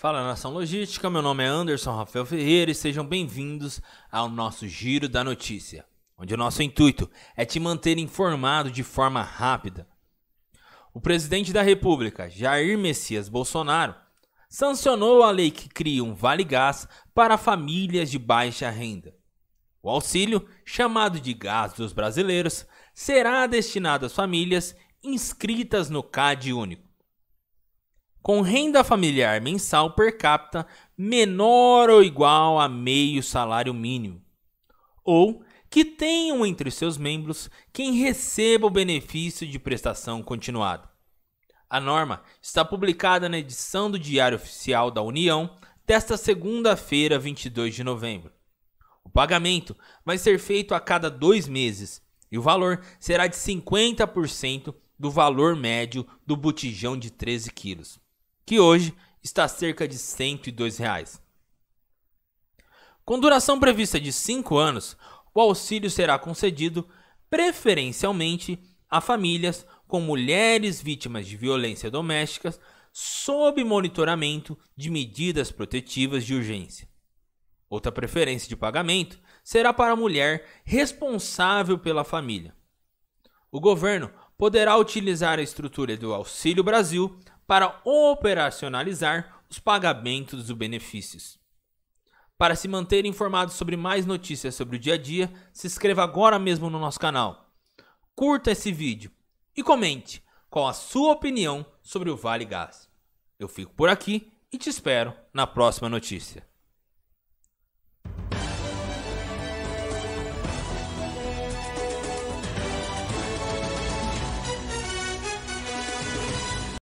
Fala Nação Logística, meu nome é Anderson Rafael Ferreira e sejam bem-vindos ao nosso Giro da Notícia, onde o nosso intuito é te manter informado de forma rápida. O presidente da República, Jair Messias Bolsonaro, sancionou a lei que cria um Vale Gás para famílias de baixa renda. O auxílio, chamado de Gás dos Brasileiros, será destinado às famílias inscritas no CAD único com renda familiar mensal per capita menor ou igual a meio salário mínimo, ou que tenham entre seus membros quem receba o benefício de prestação continuada. A norma está publicada na edição do Diário Oficial da União desta segunda-feira, 22 de novembro. O pagamento vai ser feito a cada dois meses e o valor será de 50% do valor médio do botijão de 13 quilos que hoje está cerca de R$ 102,00. Reais. Com duração prevista de 5 anos, o auxílio será concedido preferencialmente a famílias com mulheres vítimas de violência doméstica sob monitoramento de medidas protetivas de urgência. Outra preferência de pagamento será para a mulher responsável pela família. O governo poderá utilizar a estrutura do Auxílio Brasil para operacionalizar os pagamentos dos benefícios. Para se manter informado sobre mais notícias sobre o dia a dia, se inscreva agora mesmo no nosso canal. Curta esse vídeo e comente qual a sua opinião sobre o Vale Gás. Eu fico por aqui e te espero na próxima notícia.